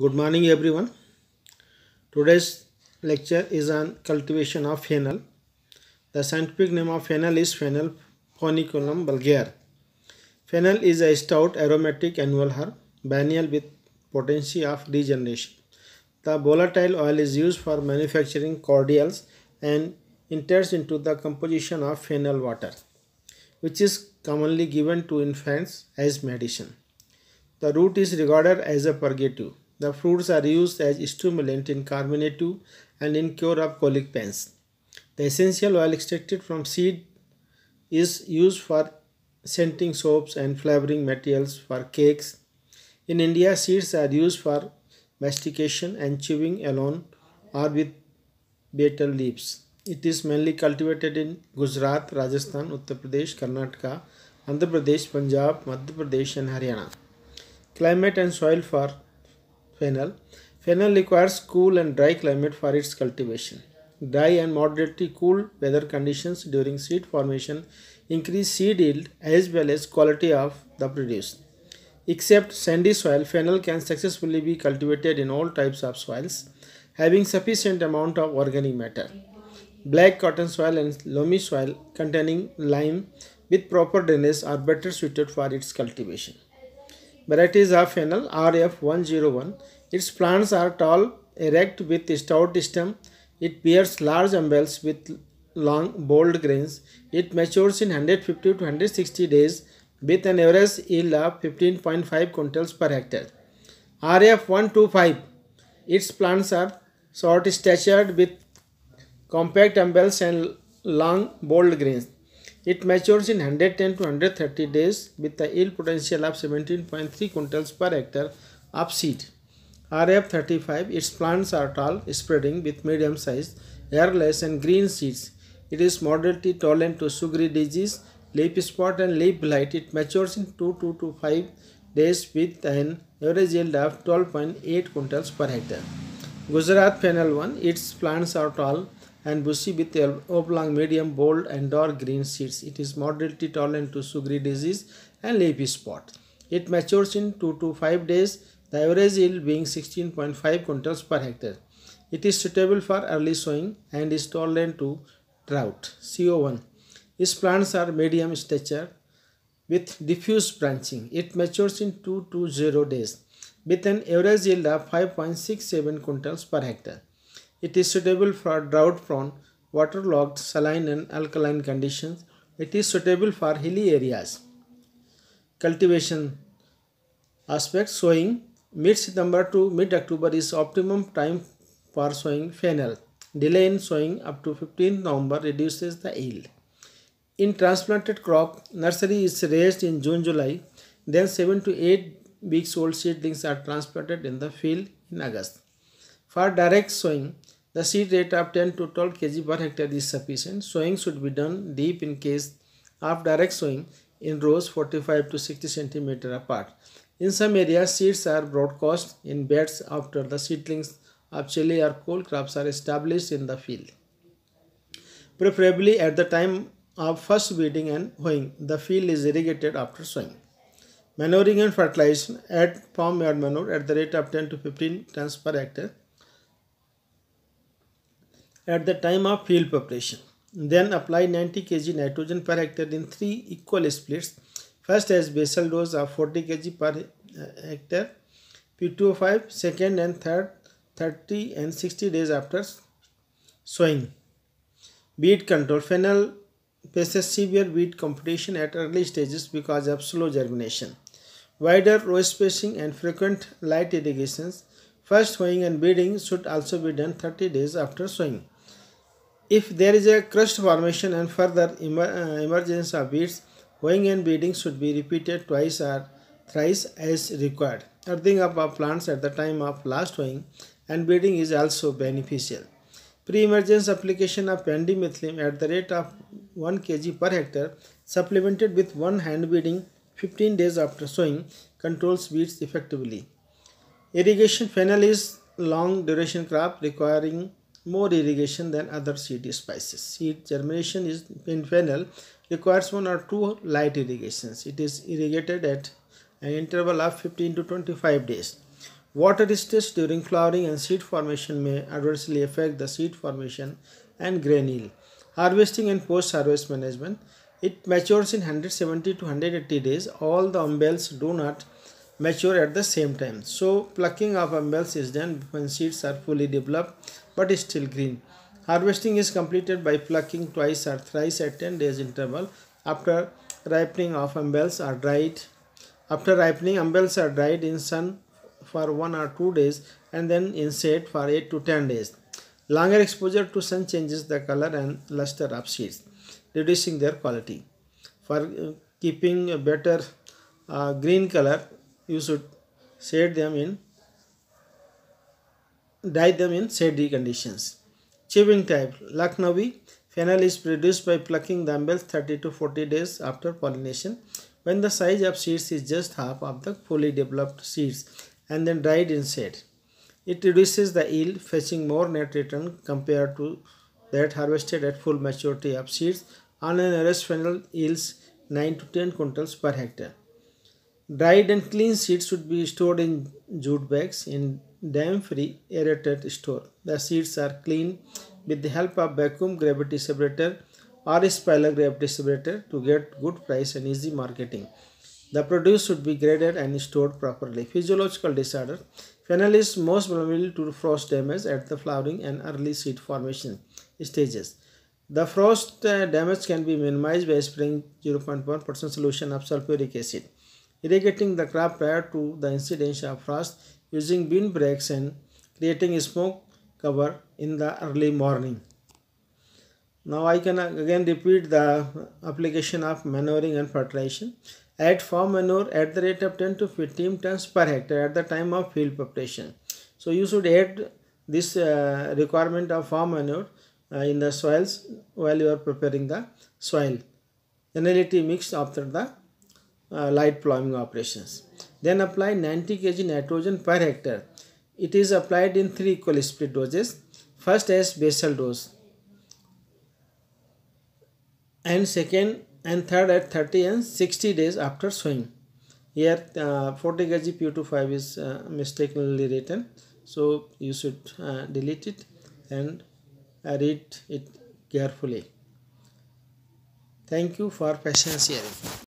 Good morning everyone. Today's lecture is on cultivation of fennel. The scientific name of fennel is Fennel Poniculum bulgare. Fennel is a stout aromatic annual herb, biennial with potency of regeneration. The volatile oil is used for manufacturing cordials and enters into the composition of fennel water, which is commonly given to infants as medicine. The root is regarded as a purgative. The fruits are used as stimulant in carminative and in cure of colic pains. The essential oil extracted from seed is used for scenting soaps and flavoring materials for cakes. In India, seeds are used for mastication and chewing alone or with betel leaves. It is mainly cultivated in Gujarat, Rajasthan, Uttar Pradesh, Karnataka, Andhra Pradesh, Punjab, Madhya Pradesh and Haryana. Climate and soil for fennel. Fennel requires cool and dry climate for its cultivation. Dry and moderately cool weather conditions during seed formation increase seed yield as well as quality of the produce. Except sandy soil, fennel can successfully be cultivated in all types of soils, having sufficient amount of organic matter. Black cotton soil and loamy soil containing lime with proper drainage are better suited for its cultivation. Varieties of fennel RF101. Its plants are tall, erect with stout stem. It bears large umbels with long, bold grains. It matures in 150 to 160 days with an average yield of 15.5 quintals per hectare. RF125. Its plants are short statured with compact umbels and long bold grains. It matures in 110 to 130 days with a yield potential of 17.3 quintals per hectare of seed. RF35, its plants are tall, spreading with medium size, hairless and green seeds. It is moderately tolerant to sugary disease, leaf spot and leaf blight. It matures in 2, 2 to 5 days with an average yield of 12.8 quintals per hectare. Gujarat Panel 1, its plants are tall, and bushy with oblong medium bold and dark green seeds. It is moderately tolerant to sugary disease and leafy spot. It matures in 2 to 5 days, the average yield being 16.5 quintals per hectare. It is suitable for early sowing and is tolerant to drought. CO1. Its plants are medium stature with diffuse branching. It matures in 2 to 0 days with an average yield of 5.67 quintals per hectare. It is suitable for drought prone, waterlogged, saline and alkaline conditions. It is suitable for hilly areas. Cultivation aspect sowing mid-September to mid-October is optimum time for sowing fennel. Delay in sowing up to 15 November reduces the yield. In transplanted crop, nursery is raised in June-July. Then 7 to 8 weeks old seedlings are transplanted in the field in August. For direct sowing, the seed rate of 10 to 12 kg per hectare is sufficient. Sowing should be done deep in case of direct sowing in rows 45 to 60 cm apart. In some areas, seeds are broadcast in beds after the seedlings of chili or cool crops are established in the field. Preferably at the time of first weeding and hoeing, the field is irrigated after sowing. Manuring and fertilization at farmyard manure at the rate of 10 to 15 tons per hectare at the time of field preparation. Then apply 90 kg nitrogen per hectare in 3 equal splits. First as basal dose of 40 kg per uh, hectare, P2O5 second and third 30 and 60 days after sowing. Weed control. Fennel faces severe weed competition at early stages because of slow germination. Wider row spacing and frequent light irrigations, first sowing and bedding should also be done 30 days after sowing. If there is a crust formation and further emer uh, emergence of beads, hoeing and beading should be repeated twice or thrice as required. Earthing up of plants at the time of last hoeing and beading is also beneficial. Pre-emergence application of pendimethalin at the rate of 1 kg per hectare supplemented with one hand beading 15 days after sowing controls weeds effectively. Irrigation fennel is long duration crop requiring more irrigation than other seed spices. Seed germination is in fennel requires one or two light irrigations. It is irrigated at an interval of 15 to 25 days. Water stress during flowering and seed formation may adversely affect the seed formation and grain yield. Harvesting and post-harvest management. It matures in 170 to 180 days. All the umbels do not mature at the same time. So plucking of umbels is done when seeds are fully developed but still green. Harvesting is completed by plucking twice or thrice at 10 days interval. After ripening of umbels are dried. After ripening, umbels are dried in sun for 1 or 2 days and then in shade for 8 to 10 days. Longer exposure to sun changes the color and luster of seeds, reducing their quality. For uh, keeping a better uh, green color, you should set them in dye them in shady conditions. Chewing type Lucknowi fennel is produced by plucking the umbels 30 to 40 days after pollination when the size of seeds is just half of the fully developed seeds and then dried in shade. It reduces the yield fetching more net return compared to that harvested at full maturity of seeds on an average fennel yields 9 to 10 quintals per hectare. Dried and clean seeds should be stored in jute bags in damp-free aerated store. The seeds are cleaned with the help of vacuum gravity separator or spiral gravity separator to get good price and easy marketing. The produce should be graded and stored properly. Physiological disorder. Fennel is most vulnerable to frost damage at the flowering and early seed formation stages. The frost uh, damage can be minimized by spraying 0.1% solution of sulfuric acid irrigating the crop prior to the incidence of frost using wind breaks and creating smoke cover in the early morning. Now I can again repeat the application of manuring and fertilization. Add farm manure at the rate of 10 to 15 tons per hectare at the time of field preparation. So you should add this uh, requirement of farm manure uh, in the soils while you are preparing the soil. Generally mixed after the uh, light ploughing operations. Then apply 90 kg nitrogen per hectare. It is applied in three equal split doses. First as basal dose and second and third at 30 and 60 days after sowing. Here uh, 40 kg PU25 is uh, mistakenly written so you should uh, delete it and read it carefully. Thank you for patience hearing.